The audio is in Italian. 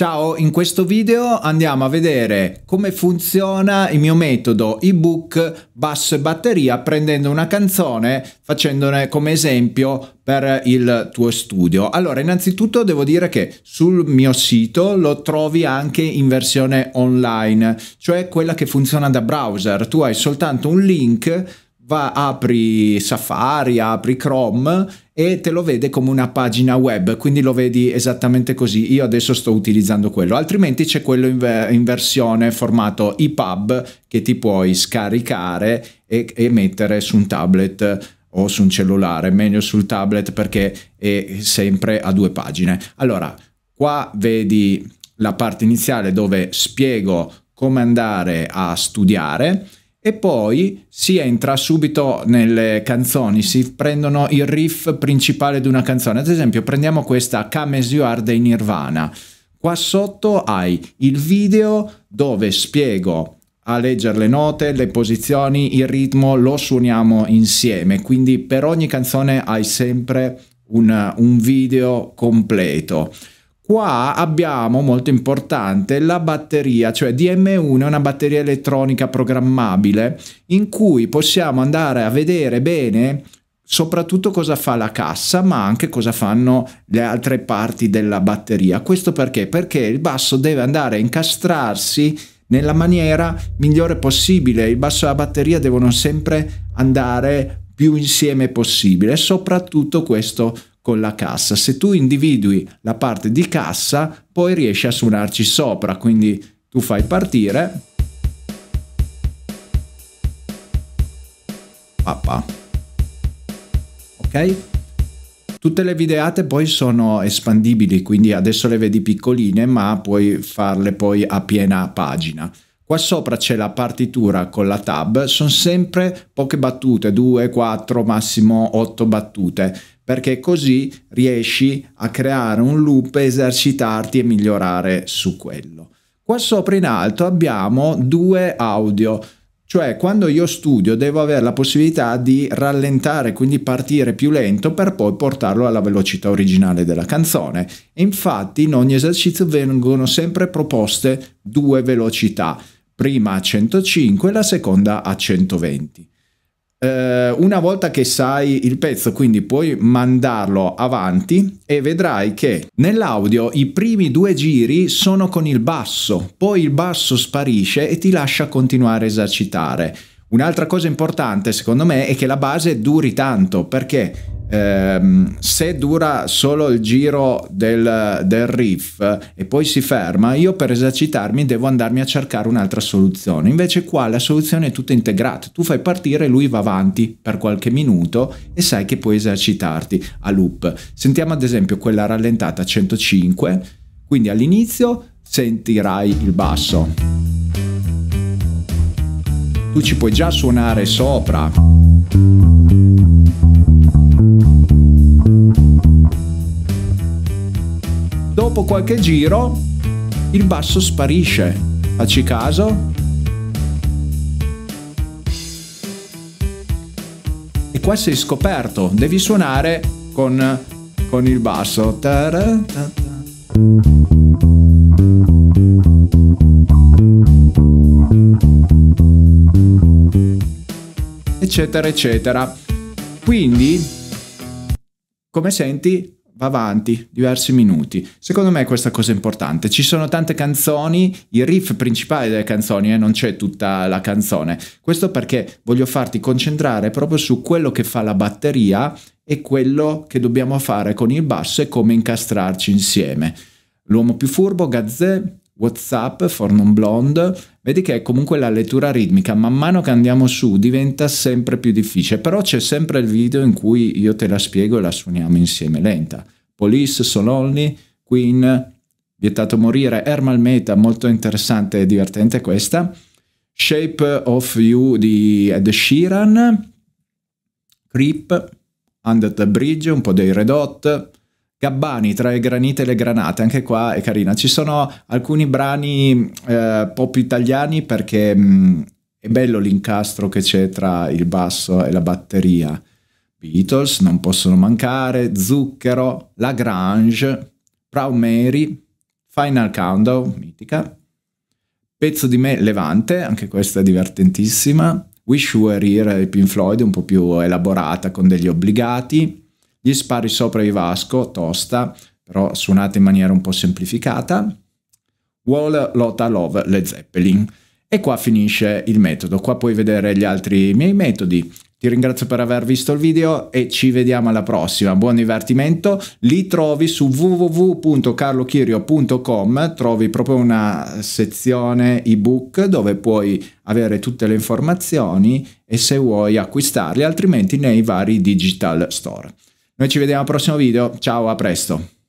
Ciao, in questo video andiamo a vedere come funziona il mio metodo ebook basso e batteria prendendo una canzone facendone come esempio per il tuo studio. Allora, innanzitutto devo dire che sul mio sito lo trovi anche in versione online, cioè quella che funziona da browser. Tu hai soltanto un link va, apri Safari, apri Chrome e te lo vede come una pagina web, quindi lo vedi esattamente così. Io adesso sto utilizzando quello, altrimenti c'è quello in, ver in versione formato EPUB che ti puoi scaricare e, e mettere su un tablet o su un cellulare, meglio sul tablet perché è sempre a due pagine. Allora, qua vedi la parte iniziale dove spiego come andare a studiare e poi si entra subito nelle canzoni, si prendono il riff principale di una canzone. Ad esempio, prendiamo questa Come As You Are dei Nirvana. Qua sotto hai il video dove spiego a leggere le note, le posizioni, il ritmo, lo suoniamo insieme. Quindi per ogni canzone hai sempre un, un video completo. Qua abbiamo, molto importante, la batteria, cioè DM1 è una batteria elettronica programmabile in cui possiamo andare a vedere bene soprattutto cosa fa la cassa, ma anche cosa fanno le altre parti della batteria. Questo perché? Perché il basso deve andare a incastrarsi nella maniera migliore possibile. Il basso e la batteria devono sempre andare più insieme possibile, soprattutto questo con la cassa. Se tu individui la parte di cassa, poi riesci a suonarci sopra, quindi tu fai partire pappa. Ok? Tutte le videate poi sono espandibili, quindi adesso le vedi piccoline, ma puoi farle poi a piena pagina. Qua sopra c'è la partitura con la tab, sono sempre poche battute, 2, 4, massimo 8 battute, perché così riesci a creare un loop, esercitarti e migliorare su quello. Qua sopra in alto abbiamo due audio, cioè quando io studio devo avere la possibilità di rallentare, quindi partire più lento per poi portarlo alla velocità originale della canzone. E infatti in ogni esercizio vengono sempre proposte due velocità prima a 105 e la seconda a 120. Eh, una volta che sai il pezzo, quindi puoi mandarlo avanti e vedrai che nell'audio i primi due giri sono con il basso, poi il basso sparisce e ti lascia continuare a esercitare. Un'altra cosa importante secondo me è che la base duri tanto perché ehm, se dura solo il giro del, del, riff e poi si ferma, io per esercitarmi devo andarmi a cercare un'altra soluzione. Invece qua la soluzione è tutta integrata, tu fai partire, lui va avanti per qualche minuto e sai che puoi esercitarti a loop. Sentiamo ad esempio quella rallentata 105, quindi all'inizio sentirai il basso. Tu ci puoi già suonare sopra. dopo qualche giro il basso sparisce. Facci caso? E qua sei scoperto, devi suonare con, con il basso. Eccetera, eccetera. Quindi, come senti, va avanti diversi minuti. Secondo me questa cosa è importante. Ci sono tante canzoni, il riff principale delle canzoni, eh, non c'è tutta la canzone. Questo perché voglio farti concentrare proprio su quello che fa la batteria e quello che dobbiamo fare con il basso e come incastrarci insieme. L'uomo più furbo, Gazzè, WhatsApp, For Non Blonde, vedi che comunque la lettura ritmica man mano che andiamo su diventa sempre più difficile, però c'è sempre il video in cui io te la spiego e la suoniamo insieme lenta. Police, Solonly, Queen, Vietato Morire, Ermal Meta, molto interessante e divertente questa, Shape of You di Ed Sheeran, Creep, Under the Bridge, un po' dei Red Hot, Gabbani tra le granite e le granate, anche qua è carina. Ci sono alcuni brani eh, pop italiani perché mh, mm, è bello l'incastro che c'è tra il basso e la batteria. Beatles non possono mancare, Zucchero, Lagrange, Proud Mary, Final Countdown, mitica, Pezzo di me Levante, anche questa è divertentissima, Wish You Were Here, Pink Floyd, un po' più elaborata con degli obbligati, gli spari sopra i Vasco, tosta, però suonata in maniera un po' semplificata. Wall, Lota, Love, Le Zeppelin. E qua finisce il metodo, qua puoi vedere gli altri miei metodi. Ti ringrazio per aver visto il video e ci vediamo alla prossima. Buon divertimento. Li trovi su www.carlochirio.com, trovi proprio una sezione ebook dove puoi avere tutte le informazioni e se vuoi acquistarli, altrimenti nei vari digital store. Noi ci vediamo al prossimo video, ciao, a presto.